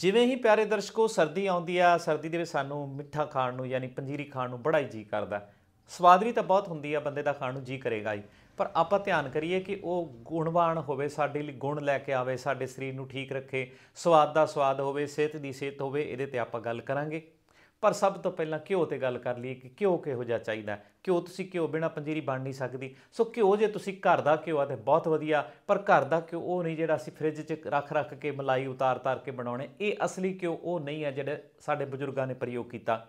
ਜਿਵੇਂ ਹੀ ਪਿਆਰੇ ਦਰਸ਼ਕੋ ਸਰਦੀ ਆਉਂਦੀ ਆ ਸਰਦੀ ਦੇ ਵਿੱਚ ਸਾਨੂੰ ਮਿੱਠਾ ਖਾਣ ਨੂੰ ਯਾਨੀ ਪੰਜੀਰੀ ਖਾਣ ਨੂੰ ਬੜਾ ਹੀ ਜੀ ਕਰਦਾ ਸਵਾਦਰੀ ਤਾਂ ਬਹੁਤ ਹੁੰਦੀ ਆ ਬੰਦੇ ਦਾ ਖਾਣ ਨੂੰ ਜੀ ਕਰੇਗਾ ਹੀ ਪਰ ਆਪਾਂ ਧਿਆਨ ਕਰੀਏ ਕਿ ਉਹ ਗੁਣਵਾਨ ਹੋਵੇ ਸਾਡੇ ਲਈ ਗੁਣ ਲੈ ਕੇ ਆਵੇ ਸਾਡੇ ਸਰੀਰ ਨੂੰ ਠੀਕ ਰੱਖੇ ਸਵਾਦ ਦਾ ਸਵਾਦ ਹੋਵੇ ਸਿਹਤ ਦੀ ਸਿਹਤ ਹੋਵੇ ਇਹਦੇ ਤੇ ਆਪਾਂ ਗੱਲ ਕਰਾਂਗੇ ਪਰ ਸਭ ਤੋਂ ਪਹਿਲਾਂ ਘਿਓ ਤੇ ਗੱਲ ਕਰ ਲਈਏ ਕਿ ਘਿਓ ਕਿਹੋ ਜਿਹਾ ਚਾਹੀਦਾ ਘਿਓ ਤੁਸੀਂ ਘਿਓ ਬਿਨਾ ਪੰਜੀਰੀ ਬਣ ਨਹੀਂ ਸਕਦੀ ਸੋ ਘਿਓ ਜੇ ਤੁਸੀਂ ਘਰ ਦਾ ਘਿਓ ਆ ਤੇ ਬਹੁਤ ਵਧੀਆ ਪਰ ਘਰ ਦਾ ਘਿਓ ਉਹ ਨਹੀਂ ਜਿਹੜਾ ਅਸੀਂ ਫ੍ਰਿਜ 'ਚ ਰੱਖ ਰੱਖ ਕੇ ਮਲਾਈ ਉਤਾਰ-ਤਾਰ ਕੇ ਬਣਾਉਣੇ ਇਹ ਅਸਲੀ ਘਿਓ ਉਹ ਨਹੀਂ ਹੈ ਜਿਹੜੇ ਸਾਡੇ ਬਜ਼ੁਰਗਾਂ ਨੇ ਪ੍ਰਯੋਗ ਕੀਤਾ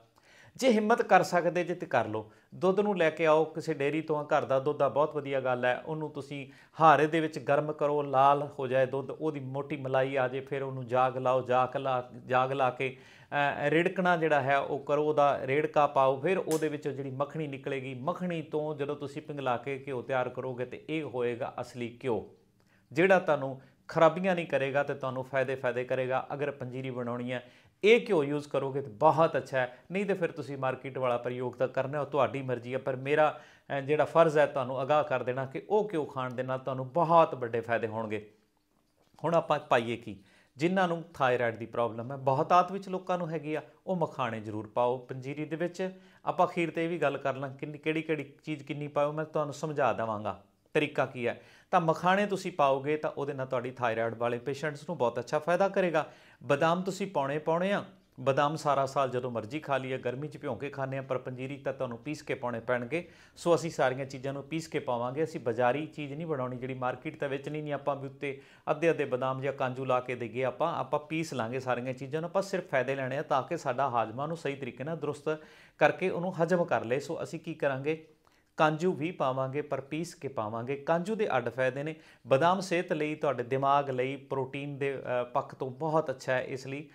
ਜੇ ਹਿੰਮਤ ਕਰ ਸਕਦੇ ਜੇ ਤੇ ਕਰ ਲਓ ਦੁੱਧ ਨੂੰ ਲੈ ਕੇ ਆਓ ਕਿਸੇ ਡੇਰੀ ਤੋਂ ਘਰ ਦਾ ਦੁੱਧ ਆ ਬਹੁਤ ਵਧੀਆ ਗੱਲ ਹੈ ਉਹਨੂੰ ਤੁਸੀਂ ਹਾਰੇ ਦੇ ਵਿੱਚ ਗਰਮ ਕਰੋ ਲਾਲ ਹੋ ਜਾਏ ਦੁੱਧ ਉਹਦੀ ਮੋਟੀ ਮਲਾਈ ਆ ਜੇ ਫਿਰ ਉਹਨੂੰ ਜਾਗ ਲਾਓ ਜਾਗ ਲਾ ਜਾਗ ਲਾ ਕੇ ਰੇੜਕਣਾ ਜਿਹੜਾ ਹੈ ਉਹ ਕਰੋ ਉਹਦਾ ਰੇੜਕਾ ਪਾਓ ਫਿਰ ਉਹਦੇ ਵਿੱਚ ਜਿਹੜੀ ਮੱਖਣੀ ਨਿਕਲੇਗੀ ਮੱਖਣੀ ਤੋਂ ਜਦੋਂ ਤੁਸੀਂ ਪਿੰਗਲਾ ਕੇ ਘਿਓ ਤਿਆਰ ਕਰੋਗੇ ਤੇ ਇਹ ਹੋਏਗਾ ਅਸਲੀ ਘਿਓ ਜਿਹੜਾ ਤੁਹਾਨੂੰ ਖਰਾਬੀਆਂ ਨਹੀਂ ਕਰੇਗਾ ਤੇ ਤੁਹਾਨੂੰ ਫਾਇਦੇ ਫਾਇਦੇ ਕਰੇਗਾ ਅਗਰ ਪੰਜੀਰੀ ਬਣਾਉਣੀ ਹੈ ਇਹ ਕਿਉਂ ਯੂਜ਼ ਕਰੋਗੇ ਤਾਂ ਬਹੁਤ ਅੱਛਾ ਹੈ ਨਹੀਂ ਤੇ ਫਿਰ ਤੁਸੀਂ ਮਾਰਕੀਟ ਵਾਲਾ ਪ੍ਰਯੋਗ ਤਾਂ ਕਰਨਾ ਉਹ ਤੁਹਾਡੀ ਮਰਜ਼ੀ ਹੈ ਪਰ ਮੇਰਾ ਜਿਹੜਾ ਫਰਜ਼ ਹੈ ਤੁਹਾਨੂੰ ਅਗਾਹ ਕਰ ਦੇਣਾ ਕਿ ਉਹ ਕਿਉਂ ਖਾਣ ਦੇ ਨਾਲ ਤੁਹਾਨੂੰ ਬਹੁਤ ਵੱਡੇ ਫਾਇਦੇ ਹੋਣਗੇ ਹੁਣ ਆਪਾਂ ਪਾਈਏ ਕੀ ਜਿਨ੍ਹਾਂ ਨੂੰ ਥਾਇਰਾਇਡ ਦੀ ਪ੍ਰੋਬਲਮ ਹੈ ਬਹੁਤਾਤ ਵਿੱਚ ਲੋਕਾਂ ਨੂੰ ਹੈਗੀ ਆ ਉਹ ਮਖਾਣੇ ਜ਼ਰੂਰ ਪਾਓ ਪੰਜੀਰੀ ਦੇ ਵਿੱਚ ਆਪਾਂ ਅਖੀਰ ਤੇ ਇਹ ਵੀ ਗੱਲ ਕਰ ਲਾਂ ਕਿੰਨੀ ਕਿਹੜੀ ਕਿਹੜੀ ਚੀਜ਼ ਕਿੰਨੀ ਪਾਓ ਮੈਂ ਤੁਹਾਨੂੰ ਸਮਝਾ ਦਵਾਂਗਾ ਤਰੀਕਾ ਕੀ ਹੈ ਤਾਂ ਮਖਾਣੇ ਤੁਸੀਂ ਪਾਓਗੇ ਤਾਂ ਉਹਦੇ ਨਾਲ ਤੁਹਾਡੀ ਥਾਇਰਾਇਡ ਵਾਲੇ ਪੇਸ਼ੈਂਟਸ ਨੂੰ ਬਹੁਤ ਅੱਛਾ ਫਾਇਦਾ ਕਰੇਗਾ ਬਦਾਮ ਤੁਸੀਂ ਪਾਉਣੇ ਪਾਉਣੇ ਆ ਬਦਾਮ ਸਾਰਾ ਸਾਲ ਜਦੋਂ ਮਰਜ਼ੀ ਖਾ ਲਈਏ ਗਰਮੀ 'ਚ ਭਿਉਂ ਕੇ ਖਾਣੇ ਆ ਪਰ ਪੰਜੀਰੀ ਤਾਂ ਤੁਹਾਨੂੰ ਪੀਸ ਕੇ ਪਾਉਣੇ ਪੈਣਗੇ ਸੋ ਅਸੀਂ ਸਾਰੀਆਂ ਚੀਜ਼ਾਂ ਨੂੰ ਪੀਸ ਕੇ ਪਾਵਾਂਗੇ ਅਸੀਂ ਬਾਜ਼ਾਰੀ ਚੀਜ਼ ਨਹੀਂ ਬਣਾਉਣੀ ਜਿਹੜੀ ਮਾਰਕੀਟ ਤਾਂ ਵੇਚਣੀ ਨਹੀਂ ਆਪਾਂ ਵੀ ਉੱਤੇ ਅੱਧੇ ਅੱਧੇ ਬਦਾਮ ਜਾਂ ਕਾਂਜੂ ਲਾ ਕੇ ਦੇਗੇ ਆਪਾਂ ਆਪਾਂ ਪੀਸ ਲਾਂਗੇ ਸਾਰੀਆਂ ਚੀਜ਼ਾਂ ਨੂੰ ਆਪਾਂ ਸਿਰਫ ਫਾਇਦੇ ਲੈਣੇ ਆ ਤਾਂ ਕਿ ਸਾਡਾ ਹਾਜ਼ਮਾ ਨੂੰ ਸਹੀ ਤਰੀਕੇ ਨਾਲ ਦਰੁਸਤ ਕਰਕੇ ਉਹਨੂੰ ਹਜਮ ਕਰ ਲਏ ਸੋ ਅਸੀਂ ਕੀ ਕਰਾਂਗੇ ਕਾਂਜੂ ਵੀ ਪਾਵਾਂਗੇ ਪਰ ਪੀਸ ਕੇ ਪਾਵਾਂਗੇ ਕਾਂਜੂ ਦੇ ਅੱਡ ਫਾਇਦੇ ਨੇ ਬਦਾਮ ਸਿਹਤ ਲਈ ਤੁਹਾਡੇ ਦਿਮਾਗ ਲਈ ਪ੍ਰੋਟੀਨ ਦੇ ਪੱਖ ਤੋਂ ਬਹੁਤ ਅੱਛਾ ਹੈ ਇਸ ਲਈ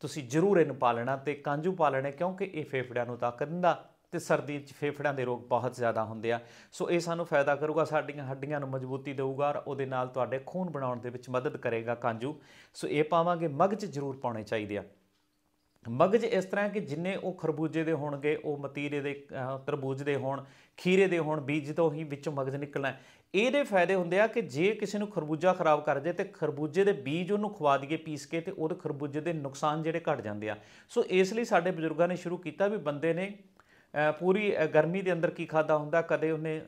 ਤੁਸੀਂ ਜ਼ਰੂਰ ਇਹਨੂੰ ਪਾਲਣਾ ਤੇ ਕਾਂਜੂ ਪਾਲਣਾ ਕਿਉਂਕਿ ਇਹ ਫੇਫੜਿਆਂ ਨੂੰ ਤਾਕਤ ਦਿੰਦਾ ਤੇ ਸਰਦੀ ਵਿੱਚ ਫੇਫੜਿਆਂ ਦੇ ਰੋਗ ਬਹੁਤ ਜ਼ਿਆਦਾ ਹੁੰਦੇ ਆ ਸੋ ਇਹ ਸਾਨੂੰ ਫਾਇਦਾ ਕਰੂਗਾ ਸਾਡੀਆਂ ਹੱਡੀਆਂ ਨੂੰ ਮਜ਼ਬੂਤੀ ਦੇਊਗਾ ਔਰ ਉਹਦੇ ਨਾਲ ਤੁਹਾਡੇ ਖੂਨ ਬਣਾਉਣ ਦੇ ਵਿੱਚ ਮਦਦ ਕਰੇਗਾ ਕਾਂਜੂ ਸੋ ਇਹ ਪਾਵਾਂਗੇ ਮਗਜ ਜ਼ਰੂਰ ਪਾਉਣੇ ਚਾਹੀਦੇ ਆ ਮਗਜ ਇਸ ਤਰ੍ਹਾਂ ਕਿ ਜਿੰਨੇ ਉਹ ਖਰਬੂਜੇ ਦੇ ਹੋਣਗੇ ਉਹ ਮਤੀਰੇ ਦੇ ਤਰਬੂਜ ਦੇ ਹੋਣ ਖੀਰੇ ਦੇ ਹੋਣ ਬੀਜ ਤੋਂ ਹੀ ਵਿੱਚੋਂ ਮਗਜ ਨਿਕਲਣਾ ਇਹਦੇ ਫਾਇਦੇ ਹੁੰਦੇ ਆ ਕਿ ਜੇ ਕਿਸੇ ਨੂੰ ਖਰਬੂਜਾ ਖਰਾਬ ਕਰ ਜੇ ਤੇ ਖਰਬੂਜੇ ਦੇ ਬੀਜ ਉਹਨੂੰ ਖਵਾ ਦਈਏ ਪੀਸ ਕੇ ਤੇ ਉਹਦੇ ਖਰਬੂਜੇ ਦੇ ਨੁਕਸਾਨ ਜਿਹੜੇ ਘਟ ਜਾਂਦੇ ਆ ਸੋ ਇਸ ਲਈ ਸਾਡੇ ਬਜ਼ੁਰਗਾਂ ਨੇ ਸ਼ੁਰੂ ਕੀਤਾ ਵੀ ਬੰਦੇ ਨੇ ਪੂਰੀ ਗਰਮੀ ਦੇ ਅੰਦਰ ਕੀ ਖਾਦਾ ਹੁੰਦਾ ਕਦੇ ਉਹਨੇ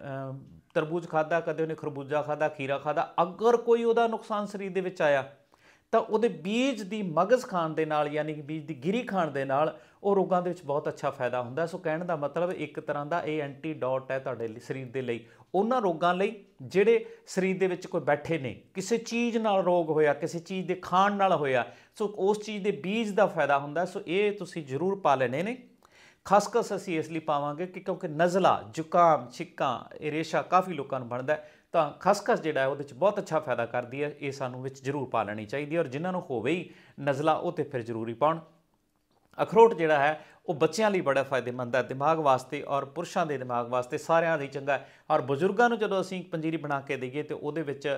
ਤਰਬੂਜ ਖਾਦਾ ਕਦੇ ਉਹਨੇ ਖਰਬੂਜਾ ਖਾਦਾ ਖੀਰਾ ਖਾਦਾ ਅਗਰ ਕੋਈ ਉਹਦਾ ਨੁਕਸਾਨ ਸਰੀਰ ਦੇ ਵਿੱਚ ਆਇਆ ਤਾਂ ਉਹਦੇ ਬੀਜ ਦੀ ਮਗਜ਼ ਖਾਣ ਦੇ ਨਾਲ ਯਾਨੀ ਕਿ ਬੀਜ ਦੀ ਗਿਰੀ ਖਾਣ ਦੇ ਨਾਲ ਉਹ ਰੋਗਾਂ ਦੇ ਵਿੱਚ ਬਹੁਤ ਅੱਛਾ ਫਾਇਦਾ ਹੁੰਦਾ ਸੋ ਕਹਿਣ ਦਾ ਮਤਲਬ ਇੱਕ ਤਰ੍ਹਾਂ ਦਾ ਇਹ ਐਂਟੀਡੋਟ ਹੈ ਤੁਹਾਡੇ ਸਰੀਰ ਦੇ ਲਈ ਉਹਨਾਂ ਰੋਗਾਂ ਲਈ ਜਿਹੜੇ ਸਰੀਰ ਦੇ ਵਿੱਚ ਕੋਈ ਬੈਠੇ ਨੇ ਕਿਸੇ ਚੀਜ਼ ਨਾਲ ਰੋਗ ਹੋਇਆ ਕਿਸੇ ਚੀਜ਼ ਦੇ ਖਾਣ ਨਾਲ ਹੋਇਆ ਸੋ ਉਸ ਚੀਜ਼ ਦੇ ਬੀਜ ਦਾ ਫਾਇਦਾ ਹੁੰਦਾ ਸੋ ਇਹ ਤੁਸੀਂ ਜ਼ਰੂਰ ਪਾ ਲੈਣੇ ਨੇ ਖਸਖਸ ਅਸੀਂ ਇਸ ਲਈ ਪਾਵਾਂਗੇ ਕਿ ਕਿਉਂਕਿ ਨਜ਼ਲਾ ਜ਼ੁਕਾਮ ਛਿੱਕਾਂ ਇਹ ਰੇਸ਼ਾ ਕਾਫੀ ਲੋਕਾਂ ਨੂੰ ਬਣਦਾ ਹੈ ਤਾਂ ਖਸਖਸ ਜਿਹੜਾ ਉਹਦੇ ਵਿੱਚ ਬਹੁਤ ਅੱਛਾ ਫਾਇਦਾ ਕਰਦੀ ਹੈ ਇਹ ਸਾਨੂੰ ਵਿੱਚ ਜ਼ਰੂਰ ਪਾ ਲੈਣੀ ਚਾਹੀਦੀ ਹੈ ਔਰ ਜਿਨ੍ਹਾਂ ਨੂੰ ਹੋਵੇ ਹੀ ਨਜ਼ਲਾ ਉਹ ਤੇ ਫਿਰ ਜ਼ਰੂਰੀ ਪਾਉਣ ਅਖਰੋਟ ਜਿਹੜਾ ਹੈ ਉਹ ਬੱਚਿਆਂ ਲਈ ਬੜਾ ਫਾਇਦੇਮੰਦ ਹੈ ਦਿਮਾਗ ਵਾਸਤੇ ਔਰ ਪੁਰਸ਼ਾਂ ਦੇ ਦਿਮਾਗ ਵਾਸਤੇ ਸਾਰਿਆਂ ਲਈ ਚੰਗਾ ਹੈ ਔਰ ਬਜ਼ੁਰਗਾਂ ਨੂੰ ਜਦੋਂ ਅਸੀਂ ਪੰਜੀਰੀ ਬਣਾ ਕੇ ਦਈਏ ਤੇ ਉਹਦੇ ਵਿੱਚ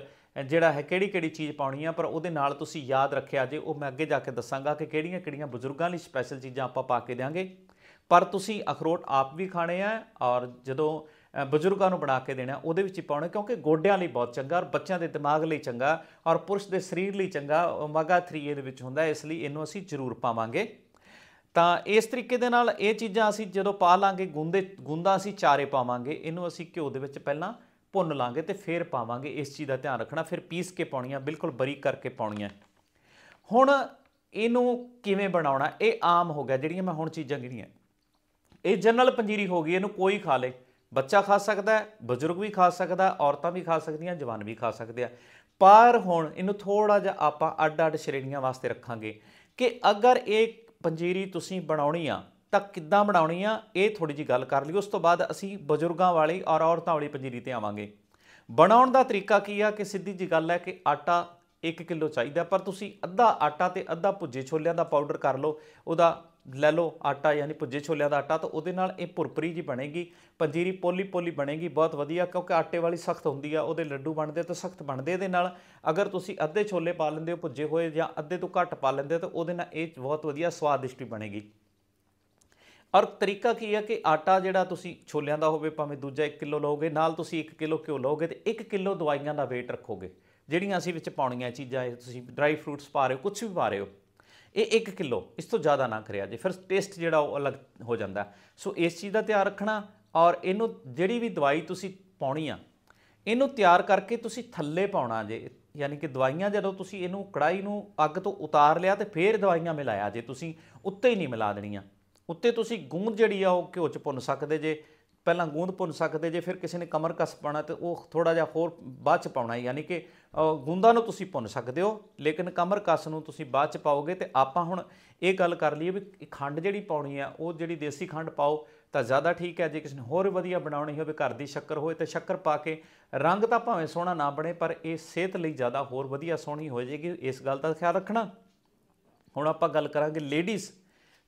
ਜਿਹੜਾ ਹੈ ਕਿਹੜੀ ਕਿਹੜੀ ਚੀਜ਼ ਪਾਉਣੀ ਆ ਪਰ ਉਹਦੇ ਨਾਲ ਤੁਸੀਂ ਯਾਦ ਰੱਖਿਆ ਜੇ ਉਹ ਮੈਂ ਅੱਗੇ ਜਾ ਕੇ ਦੱਸਾਂਗਾ ਕਿ ਕਿਹੜੀਆਂ ਕਿਹੜੀਆਂ ਬਜ਼ੁਰਗਾਂ ਲਈ ਸਪੈਸ਼ਲ ਚੀਜ਼ਾਂ ਆਪਾਂ ਪਾ ਕੇ ਦਿਆਂਗੇ ਪਰ ਤੁਸੀਂ ਅਖਰੋਟ ਆਪ ਵੀ ਖਾਣੇ ਆ ਔਰ ਜਦੋਂ ਬਜ਼ੁਰਗਾਂ ਨੂੰ ਬਣਾ ਕੇ ਦੇਣਾ ਉਹਦੇ ਵਿੱਚ ਹੀ ਪਾਉਣਾ ਕਿਉਂਕਿ ਗੋਡਿਆਂ ਲਈ ਬਹੁਤ ਚੰਗਾ ਔਰ ਬੱਚਿਆਂ ਦੇ ਦਿਮਾਗ ਲਈ ਚੰਗਾ ਔਰ ਪੁਰਸ਼ ਦੇ ਸਰੀਰ ਲਈ ਚੰਗਾ ਓਮੇਗਾ 3 ਇਹਦੇ ਵਿੱਚ ਹੁੰਦਾ ਇਸ ਲਈ ਇਹਨੂੰ ਅਸੀਂ ਜ਼ਰੂਰ ਪਾਵਾਂਗੇ ਤਾਂ ਇਸ ਤਰੀਕੇ ਦੇ ਨਾਲ ਇਹ ਚੀਜ਼ਾਂ ਅਸੀਂ ਜਦੋਂ ਪਾ ਲਾਂਗੇ ਗੁੰਦੇ ਗੁੰਦਾ ਅਸੀਂ ਚਾਰੇ ਪਾਵਾਂਗੇ ਇਹਨੂੰ ਅਸੀਂ ਘਿਓ ਦੇ ਵਿੱਚ ਪਹਿਲਾਂ ਭੁੰਨ ਲਾਂਗੇ ਤੇ ਫਿਰ ਪਾਵਾਂਗੇ ਇਸ ਚੀਜ਼ ਦਾ ਧਿਆਨ ਰੱਖਣਾ ਫਿਰ ਪੀਸ ਕੇ ਪਾਉਣੀਆਂ ਬਿਲਕੁਲ ਬਰੀਕ ਕਰਕੇ ਪਾਉਣੀਆਂ ਹੁਣ ਇਹਨੂੰ ਕਿਵੇਂ ਬਣਾਉਣਾ ਇਹ ਆਮ ਹੋ ਗਿਆ ਜਿਹੜੀਆਂ ਮੈਂ ਹੁਣ ਚੀਜ਼ਾਂ ਗਿਣੀਆਂ ਇਹ ਜਨਰਲ ਪੰਜੀਰੀ ਹੋ ਗਈ ਇਹਨੂੰ ਕੋਈ ਖਾ ਲੇ ਬੱਚਾ ਖਾ ਸਕਦਾ ਹੈ ਬਜ਼ੁਰਗ ਵੀ ਖਾ ਸਕਦਾ ਔਰਤਾਂ ਵੀ ਖਾ ਸਕਦੀਆਂ ਜਵਾਨ ਵੀ ਖਾ ਸਕਦੇ ਆ ਪਰ ਹੁਣ ਇਹਨੂੰ ਥੋੜਾ ਜਿਹਾ ਆਪਾਂ ਅੱਡ-ਅੱਡ ਸ਼੍ਰੇਣੀਆਂ ਵਾਸਤੇ ਰੱਖਾਂਗੇ ਕਿ ਅਗਰ ਇਹ ਪੰਜੀਰੀ ਤੁਸੀਂ ਬਣਾਉਣੀ ਆ ਤਾਂ ਕਿੱਦਾਂ ਬਣਾਉਣੀ ਆ ਇਹ ਥੋੜੀ ਜੀ ਗੱਲ ਕਰ ਲਈ ਉਸ ਤੋਂ ਬਾਅਦ ਅਸੀਂ ਬਜ਼ੁਰਗਾਂ ਵਾਲੀ ਔਰ ਔਰਤਾਂ ਵਾਲੀ ਪੰਜੀਰੀ ਤੇ ਆਵਾਂਗੇ ਬਣਾਉਣ ਦਾ ਤਰੀਕਾ ਕੀ ਆ ਕਿ ਸਿੱਧੀ ਜੀ ਗੱਲ ਹੈ ਕਿ ਆਟਾ 1 ਕਿਲੋ ਚਾਹੀਦਾ ਪਰ ਤੁਸੀਂ ਅੱਧਾ ਆਟਾ ਤੇ ਅੱਧਾ ਭੁੱਜੇ ਛੋਲਿਆਂ ਦਾ ਪਾਊਡਰ ਕਰ ਲਓ ਉਹਦਾ ਲੈ ਲਓ ਆਟਾ ਯਾਨੀ ਭੁੱਜੇ ਛੋਲਿਆਂ ਦਾ ਆਟਾ ਤਾਂ ਉਹਦੇ ਨਾਲ ਇਹ ਭੁਰਪਰੀ ਜੀ ਬਣੇਗੀ ਪੰਜੀਰੀ ਪੋਲੀ ਪੋਲੀ ਬਣੇਗੀ ਬਹੁਤ ਵਧੀਆ ਕਿਉਂਕਿ ਆਟੇ ਵਾਲੀ ਸਖਤ ਹੁੰਦੀ ਆ ਉਹਦੇ ਲੱਡੂ ਬਣਦੇ ਤਾਂ ਸਖਤ ਬਣਦੇ ਇਹਦੇ ਨਾਲ ਅਗਰ ਤੁਸੀਂ ਅੱਧੇ ਛੋਲੇ ਪਾ ਲੈਂਦੇ ਹੋ ਭੁੱਜੇ ਹੋਏ ਜਾਂ ਅੱਧੇ ਤੋਂ ਘੱਟ ਪਾ ਲੈਂਦੇ ਤਾਂ ਉਹਦੇ ਨਾਲ ਇਹ ਬਹੁਤ ਵਧੀਆ ਸਵਾਦਿਸ਼ਟੀ ਬਣੇਗੀ ਔਰ ਤਰੀਕਾ ਕੀ ਹੈ ਕਿ ਆਟਾ ਜਿਹੜਾ ਤੁਸੀਂ ਛੋਲਿਆਂ ਦਾ ਹੋਵੇ ਭਾਵੇਂ ਦੂਜਾ 1 ਕਿਲੋ ਲਓਗੇ ਨਾਲ ਤੁਸੀਂ 1 ਕਿਲੋ ਘਿਓ ਲਓਗੇ ਤੇ 1 ਕਿਲੋ ਦਵਾਈਆਂ ਦਾ weight ਰੱਖੋਗੇ ਜਿਹੜੀਆਂ ਅਸੀਂ ਵਿੱਚ ਪਾਉਣੀਆਂ ਚੀਜ਼ਾਂ ਤੁਸੀਂ ਡਰਾਈ ਫਰੂਟਸ ਪਾ ਰਹੇ ਹੋ ਕੁਝ ਵੀ ਪਾ ਰਹੇ ਹੋ ਇਹ 1 ਕਿਲੋ ਇਸ ਤੋਂ ਜ਼ਿਆਦਾ ਨਾ ਕਰਿਆ ਜੇ ਫਿਰ ਟੇਸਟ ਜਿਹੜਾ ਉਹ ਅਲੱਗ ਹੋ ਜਾਂਦਾ ਸੋ ਇਸ ਚੀਜ਼ ਦਾ ਧਿਆਨ ਰੱਖਣਾ ਔਰ ਇਹਨੂੰ ਜਿਹੜੀ ਵੀ ਦਵਾਈ ਤੁਸੀਂ ਪਾਉਣੀ ਆ ਇਹਨੂੰ ਤਿਆਰ ਕਰਕੇ ਤੁਸੀਂ ਥੱਲੇ ਪਾਉਣਾ ਜੇ ਯਾਨੀ ਕਿ ਦਵਾਈਆਂ ਜਦੋਂ ਤੁਸੀਂ ਇਹਨੂੰ ਕੜਾਈ ਨੂੰ ਅੱਗ ਤੋਂ ਉਤਾਰ ਲਿਆ ਤੇ ਫੇਰ ਦਵਾਈਆਂ ਮਿਲਾਇਆ ਜੇ ਤੁਸੀਂ ਉੱਤੇ ਹੀ ਨਹੀਂ ਮਿਲਾ ਦੇਣੀਆਂ ਉੱਤੇ ਤੁਸੀਂ ਗੂੰਦ ਜਿਹੜੀ ਆ ਉਹ ਘਿਓ ਚ ਪੁੰਨ ਸਕਦੇ ਜੇ ਪਹਿਲਾਂ ਗੂੰਦ ਪੁੰਨ ਸਕਦੇ ਜੇ ਫਿਰ ਕਿਸੇ ਨੇ ਕਮਰ ਕਸ ਪਾਣਾ ਤੇ ਉਹ ਥੋੜਾ ਜਿਹਾ ਹੋਰ ਬਾਅਦ ਚ ਪਾਉਣਾ ਯਾਨੀ ਕਿ ਗੂੰਦਾਂ ਨੂੰ ਤੁਸੀਂ ਪੁੰਨ ਸਕਦੇ ਹੋ ਲੇਕਿਨ ਕਮਰ ਕਸ ਨੂੰ ਤੁਸੀਂ ਬਾਅਦ ਚ ਪਾਓਗੇ ਤੇ ਆਪਾਂ ਹੁਣ ਇਹ ਗੱਲ ਕਰ ਲਈਏ ਵੀ ਖੰਡ ਜਿਹੜੀ ਪਾਉਣੀ ਆ ਉਹ ਜਿਹੜੀ ਦੇਸੀ ਖੰਡ ਪਾਓ ਤਾਂ ਜ਼ਿਆਦਾ ਠੀਕ ਹੈ ਜੇ ਕਿਸੇ ਨੇ ਹੋਰ ਵਧੀਆ ਬਣਾਉਣੀ ਹੋਵੇ ਘਰ ਦੀ ਸ਼ੱਕਰ ਹੋਵੇ ਤੇ ਸ਼ੱਕਰ ਪਾ ਕੇ ਰੰਗ ਤਾਂ ਭਾਵੇਂ ਸੋਹਣਾ ਨਾ ਬਣੇ ਪਰ ਇਹ ਸਿਹਤ ਲਈ ਜ਼ਿਆਦਾ ਹੋਰ ਵਧੀਆ ਸੋਹਣੀ ਹੋ ਜਾਏਗੀ ਇਸ ਗੱਲ ਦਾ ਖਿਆਲ ਰੱਖਣਾ ਹੁਣ ਆਪਾਂ ਗੱਲ ਕਰਾਂਗੇ ਲੇਡੀਜ਼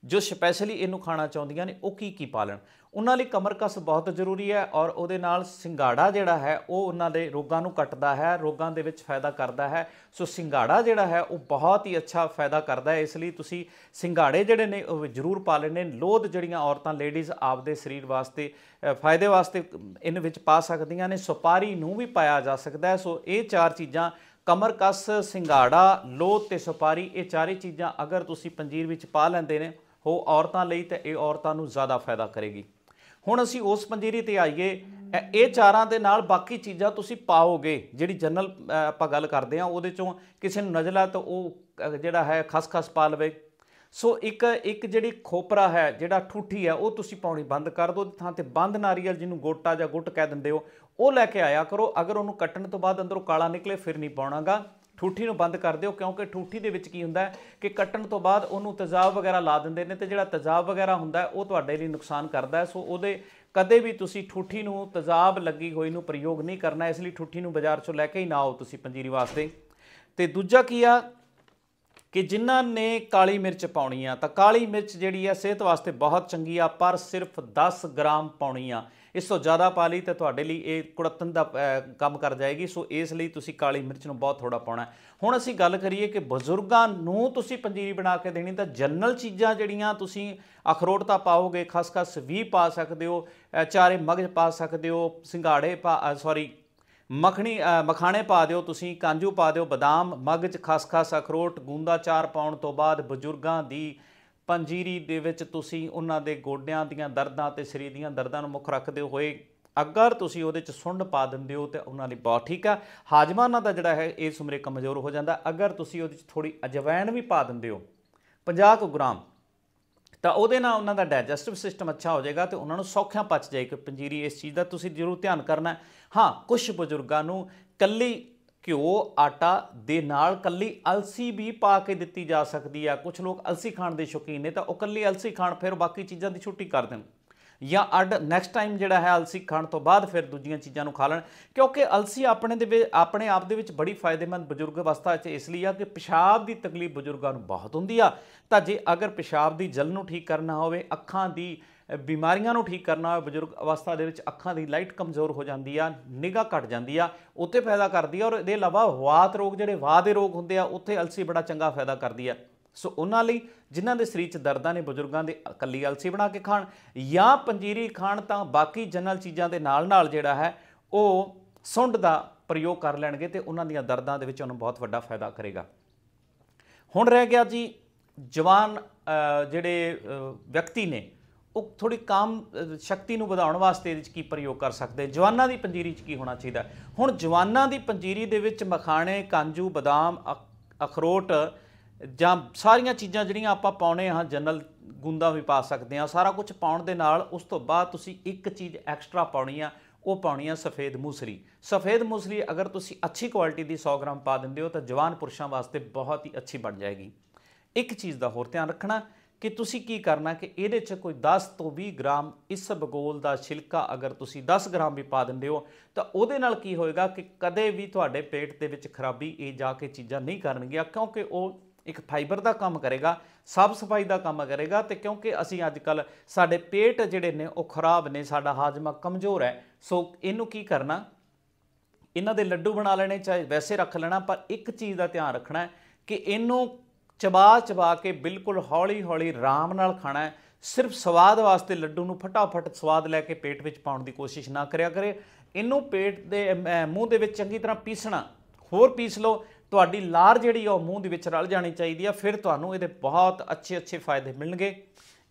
ਜੋ ਸਪੈਸ਼ਲੀ ਇਹਨੂੰ ਖਾਣਾ ਚਾਹੁੰਦੀਆਂ ਨੇ ਉਹ ਕੀ ਕੀ ਪਾਲਣ ਉਹਨਾਂ ਲਈ ਕਮਰ ਕਸ ਬਹੁਤ ਜ਼ਰੂਰੀ ਹੈ ਔਰ ਉਹਦੇ ਨਾਲ ਸਿੰਗਾੜਾ ਜਿਹੜਾ ਹੈ ਉਹ ਉਹਨਾਂ ਦੇ ਰੋਗਾਂ ਨੂੰ ਕੱਟਦਾ ਹੈ ਰੋਗਾਂ ਦੇ ਵਿੱਚ ਫਾਇਦਾ ਕਰਦਾ ਹੈ ਸੋ ਸਿੰਗਾੜਾ ਜਿਹੜਾ ਹੈ ਉਹ ਬਹੁਤ ਹੀ ਅੱਛਾ ਫਾਇਦਾ ਕਰਦਾ ਹੈ ਇਸ ਲਈ ਤੁਸੀਂ ਸਿੰਗਾੜੇ ਜਿਹੜੇ ਨੇ ਉਹ ਜ਼ਰੂਰ ਪਾ ਲੈਣੇ ਲੋਧ ਜਿਹੜੀਆਂ ਔਰਤਾਂ ਲੇਡੀਜ਼ ਆਪਦੇ ਸਰੀਰ ਵਾਸਤੇ ਫਾਇਦੇ ਵਾਸਤੇ ਇਹਨ ਵਿੱਚ ਪਾ ਸਕਦੀਆਂ ਨੇ ਸੁਪਾਰੀ ਨੂੰ ਵੀ ਪਾਇਆ ਜਾ ਸਕਦਾ ਹੈ ਸੋ ਇਹ ਚਾਰ ਚੀਜ਼ਾਂ ਕਮਰ ਕਸ ਸਿੰਗਾੜਾ ਲੋਧ ਤੇ ਸੁਪਾਰੀ ਇਹ ਚਾਰੇ ਚੀਜ਼ਾਂ ਅਗਰ ਤੁਸੀਂ ਪੰਜੀਰ ਵਿੱਚ ਪਾ ਲੈਂਦੇ ਨੇ ਉਹ ਔਰਤਾਂ ਲਈ ਤੇ ਇਹ ਔਰਤਾਂ ਨੂੰ ਜ਼ਿਆਦਾ ਫਾਇਦਾ ਕਰੇਗੀ ਹੁਣ ਅਸੀਂ ਉਸ ਪੰਜੀਰੀ ਤੇ ਆਈਏ ਇਹ ਚਾਰਾਂ ਦੇ ਨਾਲ ਬਾਕੀ ਚੀਜ਼ਾਂ ਤੁਸੀਂ ਪਾਓਗੇ ਜਿਹੜੀ ਜਨਰਲ ਆਪਾਂ ਗੱਲ ਕਰਦੇ ਆ ਉਹਦੇ ਚੋਂ ਕਿਸੇ ਨੂੰ ਨਜ਼ਲਾ ਤਾਂ ਉਹ ਜਿਹੜਾ ਹੈ ਖਸਖਸ ਪਾ ਲਵੇ ਸੋ ਇੱਕ ਇੱਕ ਜਿਹੜੀ ਖੋਪਰਾ ਹੈ ਜਿਹੜਾ ਠੂਠੀ ਹੈ ਉਹ ਤੁਸੀਂ ਪਾਉਣੀ ਬੰਦ ਕਰ ਦਿਓ ਥਾਂ ਤੇ ਬੰਦ ਨਾਰੀਅਲ ਜਿਹਨੂੰ ਗੋਟਾ ਜਾਂ ਗੁੱਟ ਕਹਿ ਦਿੰਦੇ ਹੋ ਉਹ ਲੈ ਕੇ ਆਇਆ ਕਰੋ ਅਗਰ ਉਹਨੂੰ ਕੱਟਣ ਤੋਂ ਬਾਅਦ ਅੰਦਰੋਂ ਕਾਲਾ ਨਿਕਲੇ ਫਿਰ ਨਹੀਂ ਪਾਉਣਾਗਾ ਠੂਠੀ ਨੂੰ ਬੰਦ ਕਰ ਦਿਓ ਕਿਉਂਕਿ ਠੂਠੀ ਦੇ ਵਿੱਚ ਕੀ ਹੁੰਦਾ ਹੈ ਕਿ ਕੱਟਣ ਤੋਂ ਬਾਅਦ ਉਹਨੂੰ ਤੇਜ਼ਾਬ ਵਗੈਰਾ ਲਾ ਦਿੰਦੇ ਨੇ ਤੇ ਜਿਹੜਾ ਤੇਜ਼ਾਬ ਵਗੈਰਾ ਹੁੰਦਾ ਉਹ ਤੁਹਾਡੇ ਲਈ ਨੁਕਸਾਨ ਕਰਦਾ ਸੋ ਉਹਦੇ ਕਦੇ ਵੀ ਤੁਸੀਂ ਠੂਠੀ ਨੂੰ ਤੇਜ਼ਾਬ ਲੱਗੀ ਹੋਈ ਨੂੰ ਪ੍ਰਯੋਗ ਨਹੀਂ ਕਰਨਾ ਇਸ ਲਈ ਠੂਠੀ ਨੂੰ ਬਾਜ਼ਾਰ ਚੋਂ ਲੈ ਕੇ ਹੀ ਨਾ ਆਓ ਤੁਸੀਂ ਪੰਜੀਰੀ ਵਾਸਤੇ ਤੇ ਦੂਜਾ ਕੀ ਆ ਕਿ ਜਿਨ੍ਹਾਂ ਨੇ ਕਾਲੀ ਮਿਰਚ ਪਾਉਣੀ ਆ ਤਾਂ ਕਾਲੀ ਮਿਰਚ ਜਿਹੜੀ ਆ ਸਿਹਤ ਵਾਸਤੇ ਬਹੁਤ ਚੰਗੀ ਆ ਪਰ ਸਿਰਫ 10 ਗ੍ਰਾਮ ਪਾਉਣੀ ਆ ਇਸ ਤੋਂ ਜ਼ਿਆਦਾ ਪਾ ਲਈ ਤੇ ਤੁਹਾਡੇ ਲਈ ਇਹ ਕੁੜਤਨ ਦਾ ਕੰਮ ਕਰ ਜਾਏਗੀ ਸੋ ਇਸ ਲਈ ਤੁਸੀਂ ਕਾਲੀ ਮਿਰਚ ਨੂੰ ਬਹੁਤ ਥੋੜਾ ਪਾਉਣਾ ਹੁਣ ਅਸੀਂ ਗੱਲ ਕਰੀਏ ਕਿ ਬਜ਼ੁਰਗਾਂ ਨੂੰ ਤੁਸੀਂ ਪੰਜੀਰੀ ਬਣਾ ਕੇ ਦੇਣੀ ਤਾਂ ਜਨਰਲ ਚੀਜ਼ਾਂ ਜਿਹੜੀਆਂ ਤੁਸੀਂ ਅਖਰੋਟ ਤਾਂ ਪਾਓਗੇ ਖਸਖਸ ਵੀ ਪਾ ਸਕਦੇ ਹੋ ਚਾਰੇ ਮਗਜ਼ ਪਾ ਸਕਦੇ ਹੋ ਸਿੰਗਾੜੇ ਸੌਰੀ ਮੱਖਣੀ ਮਖਾਣੇ ਪਾ ਦਿਓ ਤੁਸੀਂ ਕਾਂਜੂ ਪਾ ਦਿਓ ਬਦਾਮ ਮੱਗ 'ਚ ਖਸਖਸ ਅਖਰੋਟ ਗੁੰਦਾ ਚਾਰ ਪਾਉਣ ਤੋਂ ਬਾਅਦ ਬਜ਼ੁਰਗਾਂ ਦੀ ਪੰਜੀਰੀ ਦੇ ਵਿੱਚ ਤੁਸੀਂ ਉਹਨਾਂ ਦੇ ਗੋਡਿਆਂ ਦੀਆਂ ਦਰਦਾਂ ਤੇ ਸਰੀਰ ਦੀਆਂ ਦਰਦਾਂ ਨੂੰ ਮੁੱਖ ਰੱਖਦੇ ਹੋਏ ਅਗਰ ਤੁਸੀਂ ਉਹਦੇ ਚ ਸੁੰਡ ਪਾ ਦਿੰਦੇ ਹੋ ਤੇ ਉਹਨਾਂ ਲਈ ਬਹੁਤ ਠੀਕ ਆ ਹਾਜਮਾ ਉਹਨਾਂ ਦਾ ਜਿਹੜਾ ਹੈ ਇਹ ਉਮਰੇ ਕਮਜ਼ੋਰ ਹੋ ਜਾਂਦਾ ਅਗਰ ਤੁਸੀਂ ਉਹਦੇ ਚ ਥੋੜੀ ਅਜਵਾਇਣ ਵੀ ਪਾ ਦਿੰਦੇ ਹੋ 50 ਗ੍ਰਾਮ ਤਾਂ ਉਹਦੇ ਨਾਲ ਉਹਨਾਂ ਦਾ ਡਾਈਜੈਸਟਿਵ ਸਿਸਟਮ ਅੱਛਾ ਹੋ ਜਾਏਗਾ ਤੇ ਉਹਨਾਂ ਨੂੰ ਸੌਖਿਆਂ ਪਚ ਜਾਏਗਾ ਪੰਜੀਰੀ ਇਸ ਚੀਜ਼ ਦਾ ਤੁਸੀਂ ਜ਼ਰੂਰ ਧਿਆਨ ਕਰਨਾ ਹਾਂ ਕੁਝ ਬਜ਼ੁਰਗਾਂ ਨੂੰ ਕੱਲੀ ਘਿਓ ਆਟਾ ਦੇ ਨਾਲ ਕੱਲੀ ਅਲਸੀ ਵੀ ਪਾ ਕੇ ਦਿੱਤੀ ਜਾ ਸਕਦੀ ਆ ਕੁਝ ਲੋਕ ਅਲਸੀ ਖਾਣ ਦੇ ਸ਼ੌਕੀਨ ਨੇ ਤਾਂ ਉਹ ਕੱਲੀ ਅਲਸੀ ਖਾਣ ਫਿਰ ਬਾਕੀ ਚੀਜ਼ਾਂ ਦੀ ਛੁੱਟੀ ਕਰ ਦੇਣ ਜਾਂ ਅੱਡ ਨੈਕਸਟ ਟਾਈਮ ਜਿਹੜਾ ਹੈ ਅਲਸੀ ਖਾਣ ਤੋਂ ਬਾਅਦ ਫਿਰ ਦੂਜੀਆਂ ਚੀਜ਼ਾਂ ਨੂੰ ਖਾ ਲੈਣ ਕਿਉਂਕਿ ਅਲਸੀ ਆਪਣੇ ਦੇ ਵਿੱਚ ਆਪਣੇ ਆਪ ਦੇ ਵਿੱਚ ਬੜੀ ਫਾਇਦੇਮੰਦ ਬਜ਼ੁਰਗ ਅਵਸਥਾ 'ਚ ਇਸ ਲਈ ਆ ਕਿ ਪਿਸ਼ਾਬ ਦੀ ਤਕਲੀਫ ਬਜ਼ੁਰਗਾਂ ਨੂੰ ਬਹੁਤ ਹੁੰਦੀ ਆ ਤਾਂ ਜੇ ਅਗਰ ਪਿਸ਼ਾਬ ਦੀ ਜਲ ਨੂੰ ਠੀਕ ਕਰਨਾ ਹੋਵੇ ਅੱਖਾਂ ਦੀ ਬਿਮਾਰੀਆਂ ਨੂੰ ਠੀਕ ਕਰਨਾ ਹੋਵੇ ਬਜ਼ੁਰਗ ਅਵਸਥਾ ਦੇ ਵਿੱਚ ਅੱਖਾਂ ਦੀ ਲਾਈਟ ਕਮਜ਼ੋਰ ਹੋ ਜਾਂਦੀ ਆ ਨਿਗਾਹ ਘਟ ਜਾਂਦੀ ਆ ਉੱਤੇ ਫਾਇਦਾ ਕਰਦੀ ਆ ਔਰ ਇਹਦੇ ਇਲਾਵਾ ਵਾਤ ਰੋਗ ਜਿਹੜੇ ਵਾਹ ਦੇ ਰੋਗ ਹੁੰਦੇ ਆ ਉੱਥੇ ਅਲਸੀ ਬੜਾ ਚੰਗਾ ਫਾਇਦਾ ਕਰਦੀ ਆ ਸੋ ਉਹਨਾਂ ਲਈ ਜਿਨ੍ਹਾਂ ਦੇ ਸਰੀਰ 'ਚ ਦਰਦਾਂ ਨੇ ਬਜ਼ੁਰਗਾਂ ਦੇ ਕੱਲੀ ਅਲਸੀ ਬਣਾ ਕੇ ਖਾਣ ਜਾਂ ਪੰਜੀਰੀ ਖਾਣ ਤਾਂ ਬਾਕੀ ਜਨਰਲ ਚੀਜ਼ਾਂ ਦੇ ਨਾਲ-ਨਾਲ ਜਿਹੜਾ ਹੈ ਉਹ ਸੁੰਡ ਦਾ ਪ੍ਰਯੋਗ ਕਰ ਲੈਣਗੇ ਤੇ ਉਹਨਾਂ ਦੀਆਂ ਦਰਦਾਂ ਦੇ ਵਿੱਚ ਉਹਨੂੰ ਬਹੁਤ ਵੱਡਾ ਫਾਇਦਾ ਕਰੇਗਾ ਹੁਣ ਰਹਿ ਗਿਆ ਜੀ ਜਵਾਨ ਜਿਹੜੇ ਵਿਅਕਤੀ ਨੇ ਉਹ ਥੋੜੀ ਕਾਮ ਸ਼ਕਤੀ ਨੂੰ ਵਧਾਉਣ ਵਾਸਤੇ ਇਹਦੇ ਵਿੱਚ ਕੀ ਪ੍ਰਯੋਗ ਕਰ ਸਕਦੇ ਜਵਾਨਾਂ ਦੀ ਪੰਜੀਰੀ 'ਚ ਕੀ ਹੋਣਾ ਚਾਹੀਦਾ ਹੁਣ ਜਵਾਨਾਂ ਦੀ ਪੰਜੀਰੀ ਦੇ ਵਿੱਚ ਮਖਾਣੇ ਕਾਂਜੂ ਬਦਾਮ ਅਖਰੋਟ ਜਾਂ ਸਾਰੀਆਂ ਚੀਜ਼ਾਂ ਜਿਹੜੀਆਂ ਆਪਾਂ ਪਾਉਣੇ ਹਾਂ ਜਨਰਲ ਗੁੰਦਾ ਵੀ ਪਾ ਸਕਦੇ ਹਾਂ ਸਾਰਾ ਕੁਝ ਪਾਉਣ ਦੇ ਨਾਲ ਉਸ ਤੋਂ ਬਾਅਦ ਤੁਸੀਂ ਇੱਕ ਚੀਜ਼ ਐਕਸਟਰਾ ਪਾਉਣੀ ਆ ਉਹ ਪਾਉਣੀ ਆ ਸਫੇਦ ਮੂਸਰੀ ਸਫੇਦ ਮੂਸਰੀ ਅਗਰ ਤੁਸੀਂ ਅੱਛੀ ਕੁਆਲਿਟੀ ਦੀ 100 ਗ੍ਰਾਮ ਪਾ ਦਿੰਦੇ ਹੋ ਤਾਂ ਜਵਾਨ ਪੁਰਸ਼ਾਂ ਵਾਸਤੇ ਬਹੁਤ ਹੀ ਅੱਛੀ ਬਣ ਜਾਏਗੀ ਇੱਕ ਚੀਜ਼ ਦਾ ਹੋਰ ਧਿਆਨ ਰੱਖਣਾ ਕਿ ਤੁਸੀਂ ਕੀ ਕਰਨਾ ਕਿ ਇਹਦੇ 'ਚ ਕੋਈ 10 ਤੋਂ 20 ਗ੍ਰਾਮ ਇਸ ਬਗੋਲ ਦਾ ਛਿਲਕਾ ਅਗਰ ਤੁਸੀਂ 10 ਗ੍ਰਾਮ ਵੀ ਪਾ ਦਿੰਦੇ ਹੋ ਤਾਂ ਉਹਦੇ ਨਾਲ ਕੀ ਹੋਏਗਾ ਕਿ ਕਦੇ ਵੀ ਤੁਹਾਡੇ ਪੇਟ ਦੇ ਵਿੱਚ ਖਰਾਬੀ ਇਹ ਜਾ ਕੇ ਚੀਜ਼ਾਂ ਨਹੀਂ ਕਰਨਗੀਆਂ ਕਿਉਂਕਿ ਉਹ ਇੱਕ ਫਾਈਬਰ ਦਾ ਕੰਮ ਕਰੇਗਾ ਸਾਫ ਸਫਾਈ ਦਾ ਕੰਮ ਕਰੇਗਾ ਤੇ ਕਿਉਂਕਿ ਅਸੀਂ ਅੱਜ ਕੱਲ ਸਾਡੇ ਪੇਟ ਜਿਹੜੇ ਨੇ ਉਹ ਖਰਾਬ ਨੇ ਸਾਡਾ ਹਾਜ਼ਮਾ ਕਮਜ਼ੋਰ ਹੈ ਸੋ ਇਹਨੂੰ ਕੀ ਕਰਨਾ ਇਹਨਾਂ ਦੇ ਲੱਡੂ ਬਣਾ ਲੈਣੇ ਚਾਹੇ ਵੈਸੇ ਰੱਖ ਲੈਣਾ ਪਰ ਇੱਕ ਚੀਜ਼ ਦਾ ਧਿਆਨ ਰੱਖਣਾ ਹੈ ਕਿ ਇਹਨੂੰ ਚਬਾ ਚਬਾ ਕੇ ਬਿਲਕੁਲ ਹੌਲੀ ਹੌਲੀ ਆਰਾਮ ਨਾਲ ਖਾਣਾ ਹੈ ਸਿਰਫ ਸਵਾਦ ਵਾਸਤੇ ਲੱਡੂ ਨੂੰ ਫਟਾਫਟ ਸਵਾਦ ਲੈ ਕੇ ਪੇਟ ਵਿੱਚ ਪਾਉਣ ਦੀ ਕੋਸ਼ਿਸ਼ ਨਾ ਕਰਿਆ ਕਰੇ ਇਹਨੂੰ ਪੇਟ ਦੇ ਮੂੰਹ ਦੇ ਵਿੱਚ ਚੰਗੀ ਤਰ੍ਹਾਂ ਪੀਸਣਾ ਹੋਰ ਪੀਸ ਲਓ ਤੁਹਾਡੀ ਲਾਰ ਜਿਹੜੀ ਉਹ ਮੂੰਹ ਦੇ ਵਿੱਚ ਰਲ ਜਾਣੀ ਚਾਹੀਦੀ ਆ ਫਿਰ ਤੁਹਾਨੂੰ ਇਹਦੇ ਬਹੁਤ ਅੱਛੇ ਅੱਛੇ ਫਾਇਦੇ ਮਿਲਣਗੇ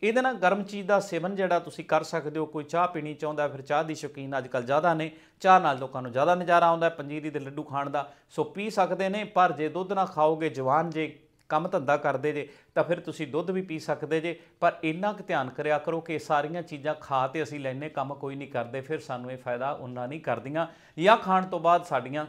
ਇਹਦੇ ਨਾਲ ਗਰਮ ਚੀਜ਼ ਦਾ ਸੇਵਨ ਜਿਹੜਾ ਤੁਸੀਂ ਕਰ ਸਕਦੇ ਹੋ ਕੋਈ ਚਾਹ ਪੀਣੀ ਚਾਹੁੰਦਾ ਫਿਰ ਚਾਹ ਦੀ ਸ਼ੌਕੀਨ ਅੱਜ ਕੱਲ ਜ਼ਿਆਦਾ ਨੇ ਚਾਹ ਨਾਲ ਲੋਕਾਂ ਨੂੰ ਜ਼ਿਆਦਾ ਨਜ਼ਾਰਾ ਆਉਂਦਾ ਪੰਜੀਰੀ ਦੇ ਲੱਡੂ ਖਾਣ ਦਾ ਸੋ ਪੀ ਸਕਦੇ ਨੇ ਪਰ ਜੇ ਦੁੱਧ ਨਾ ਖਾਓਗੇ ਜਵਾਨ ਜੇ ਕੰਮ ਧੰਦਾ ਕਰਦੇ ਜੇ ਤਾਂ ਫਿਰ ਤੁਸੀਂ ਦੁੱਧ ਵੀ ਪੀ ਸਕਦੇ ਜੇ ਪਰ ਇੰਨਾ ਕੁ ਧਿਆਨ ਕਰਿਆ ਕਰੋ ਕਿ ਸਾਰੀਆਂ ਚੀਜ਼ਾਂ ਖਾ ਤੇ ਅਸੀਂ ਲੈਨੇ ਕੰਮ ਕੋਈ ਨਹੀਂ ਕਰਦੇ ਫਿਰ ਸਾਨੂੰ ਇਹ ਫਾਇਦਾ ਉਹਨਾਂ ਨਹੀਂ ਕਰਦੀਆਂ ਜਾਂ ਖਾਣ ਤੋਂ ਬਾਅਦ ਸਾਡੀਆਂ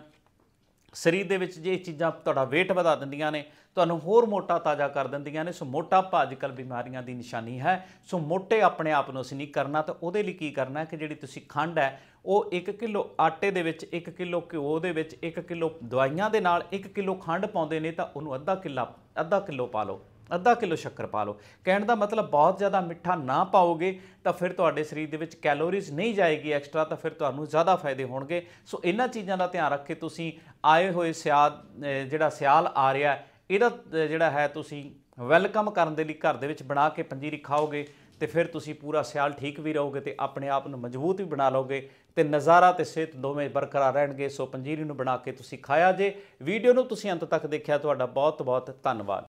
ਸਰੀਰ ਦੇ ਵਿੱਚ ਜੇ ਇਹ ਚੀਜ਼ਾਂ ਤੁਹਾਡਾ weight ਵਧਾ ਦਿੰਦੀਆਂ ਨੇ ਤੁਹਾਨੂੰ ਹੋਰ ਮੋਟਾ ਤਾਜ਼ਾ ਕਰ ਦਿੰਦੀਆਂ ਨੇ ਸੋ ਮੋਟਾਪਾ ਅੱਜਕੱਲ ਬਿਮਾਰੀਆਂ ਦੀ ਨਿਸ਼ਾਨੀ ਹੈ ਸੋ ਮੋਟੇ ਆਪਣੇ ਆਪ ਨੂੰ ਅਸੀਂ ਨਹੀਂ ਕਰਨਾ ਤਾਂ ਉਹਦੇ ਲਈ ਕੀ ਕਰਨਾ ਕਿ ਜਿਹੜੀ ਤੁਸੀਂ ਖੰਡ ਹੈ ਉਹ 1 ਕਿਲੋ ਆਟੇ ਦੇ ਵਿੱਚ 1 ਕਿਲੋ ਘਿਓ ਦੇ ਵਿੱਚ 1 ਕਿਲੋ ਦਵਾਈਆਂ ਦੇ ਨਾਲ 1 ਕਿਲੋ ਖੰਡ ਪਾਉਂਦੇ ਨੇ ਤਾਂ ਉਹਨੂੰ ਅੱਧਾ ਕਿਲੋ ਅੱਧਾ ਕਿਲੋ ਪਾ ਲਓ ਅੱਧਾ ਕਿਲੋ ਸ਼ੱਕਰ ਪਾ ਲਓ ਕਹਿਣ ਦਾ ਮਤਲਬ ਬਹੁਤ ਜ਼ਿਆਦਾ ਮਿੱਠਾ ਨਾ ਪਾਓਗੇ ਤਾਂ ਫਿਰ ਤੁਹਾਡੇ ਸਰੀਰ ਦੇ ਵਿੱਚ ਕੈਲੋਰੀਜ਼ ਨਹੀਂ ਜਾਏਗੀ ਐਕਸਟਰਾ ਤਾਂ ਫਿਰ ਤੁਹਾਨੂੰ ਜ਼ਿਆਦਾ ਫਾਇਦੇ ਹੋਣਗੇ ਸੋ ਇਹਨਾਂ ਚੀਜ਼ਾਂ ਦਾ ਧਿਆਨ ਰੱਖ ਕੇ ਤੁਸੀਂ ਆਏ ਹੋਏ ਸਿਆਲ ਜਿਹੜਾ ਸਿਆਲ ਆ ਰਿਹਾ ਇਹਦਾ ਜਿਹੜਾ ਹੈ ਤੁਸੀਂ ਵੈਲਕਮ ਕਰਨ ਦੇ ਲਈ ਘਰ ਦੇ ਵਿੱਚ ਬਣਾ ਕੇ ਪੰਜੀਰੀ ਖਾਓਗੇ ਤੇ ਫਿਰ ਤੁਸੀਂ ਪੂਰਾ ਸਿਆਲ ਠੀਕ ਵੀ ਰਹੋਗੇ ਤੇ ਆਪਣੇ ਆਪ ਨੂੰ ਮਜ਼ਬੂਤ ਵੀ ਬਣਾ ਲਓਗੇ ਤੇ ਨਜ਼ਾਰਾ ਤੇ ਸਿਹਤ ਦੋਵੇਂ ਬਰਕਰਾਰ ਰਹਿਣਗੇ ਸੋ ਪੰਜੀਰੀ ਨੂੰ ਬਣਾ ਕੇ ਤੁਸੀਂ ਖਾਇਆ ਜੇ ਵੀਡੀਓ ਨੂੰ ਤੁਸੀਂ ਅੰਤ ਤੱਕ ਦੇਖਿਆ ਤੁਹਾਡਾ ਬਹੁਤ ਬਹੁਤ ਧੰਨਵਾਦ